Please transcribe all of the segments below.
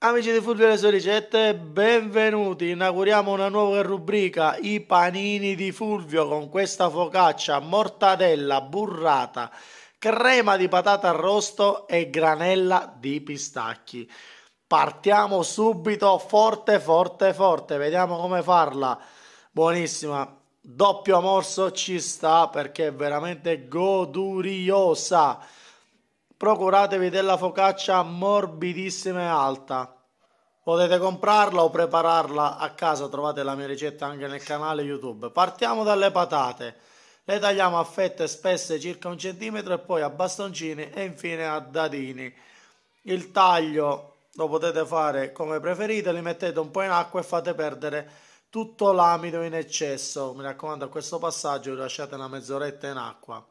Amici di Fulvio e le sue ricette, benvenuti. Inauguriamo una nuova rubrica, i panini di Fulvio con questa focaccia, mortadella, burrata, crema di patata arrosto e granella di pistacchi. Partiamo subito forte forte forte, vediamo come farla. Buonissima. Doppio morso ci sta perché è veramente goduriosa procuratevi della focaccia morbidissima e alta. Potete comprarla o prepararla a casa, trovate la mia ricetta anche nel canale YouTube. Partiamo dalle patate. Le tagliamo a fette spesse circa un centimetro e poi a bastoncini e infine a dadini. Il taglio lo potete fare come preferite, li mettete un po' in acqua e fate perdere tutto l'amido in eccesso. Mi raccomando a questo passaggio lasciate una mezz'oretta in acqua.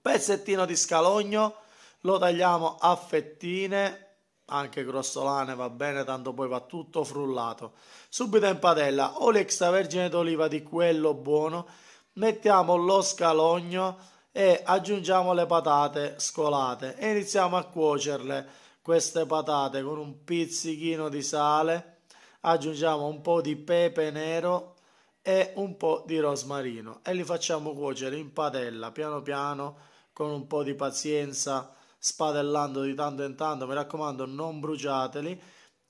Pezzettino di scalogno lo tagliamo a fettine anche grossolane va bene, tanto poi va tutto frullato. Subito in padella, olio extravergine d'oliva di quello buono, mettiamo lo scalogno e aggiungiamo le patate scolate e iniziamo a cuocerle queste patate con un pizzichino di sale, aggiungiamo un po' di pepe nero e un po' di rosmarino e li facciamo cuocere in padella piano piano con un po' di pazienza spadellando di tanto in tanto, mi raccomando non bruciateli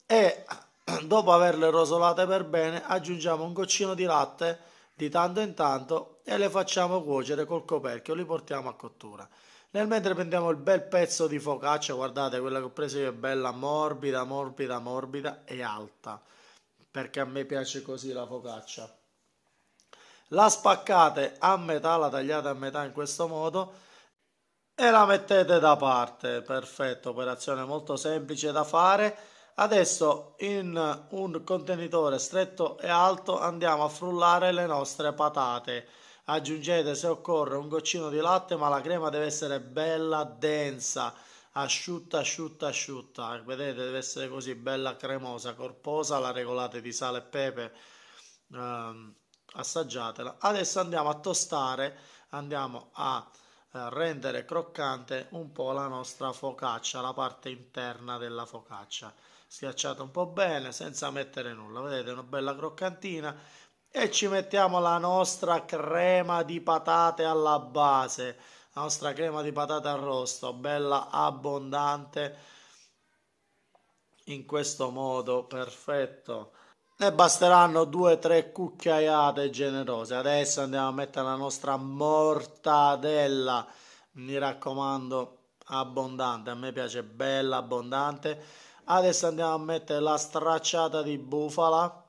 e dopo averle rosolate per bene aggiungiamo un goccino di latte di tanto in tanto e le facciamo cuocere col coperchio, li portiamo a cottura. Nel mentre prendiamo il bel pezzo di focaccia, guardate quella che ho preso io è bella morbida, morbida, morbida e alta, perché a me piace così la focaccia. La spaccate a metà, la tagliate a metà in questo modo e la mettete da parte perfetto operazione molto semplice da fare adesso in un contenitore stretto e alto andiamo a frullare le nostre patate aggiungete se occorre un goccino di latte ma la crema deve essere bella densa asciutta asciutta asciutta vedete deve essere così bella cremosa corposa la regolate di sale e pepe ehm, assaggiatela adesso andiamo a tostare andiamo a eh, rendere croccante un po' la nostra focaccia, la parte interna della focaccia. Schiacciata un po' bene senza mettere nulla, vedete una bella croccantina e ci mettiamo la nostra crema di patate alla base, la nostra crema di patate arrosto, bella abbondante in questo modo, perfetto. Ne basteranno due o tre cucchiaiate generose. Adesso andiamo a mettere la nostra mortadella. Mi raccomando, abbondante. A me piace bella abbondante. Adesso andiamo a mettere la stracciata di bufala.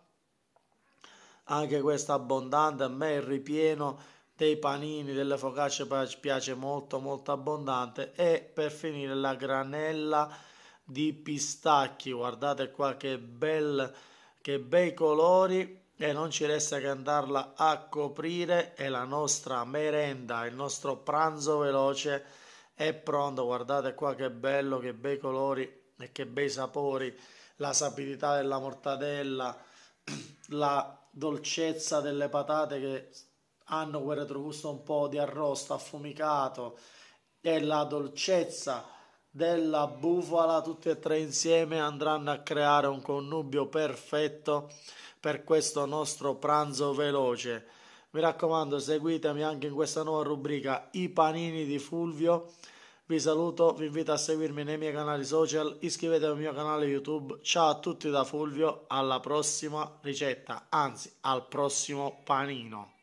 Anche questa abbondante. A me il ripieno dei panini, delle focacce piace molto molto abbondante. E per finire la granella di pistacchi. Guardate qua che bel che bei colori e non ci resta che andarla a coprire e la nostra merenda, il nostro pranzo veloce è pronto, guardate qua che bello, che bei colori e che bei sapori, la sapidità della mortadella, la dolcezza delle patate che hanno quel retrogusto un po' di arrosto affumicato e la dolcezza della bufala, tutti e tre insieme andranno a creare un connubio perfetto per questo nostro pranzo veloce. Mi raccomando, seguitemi anche in questa nuova rubrica I panini di Fulvio. Vi saluto, vi invito a seguirmi nei miei canali social, iscrivetevi al mio canale YouTube. Ciao a tutti da Fulvio, alla prossima ricetta, anzi al prossimo panino.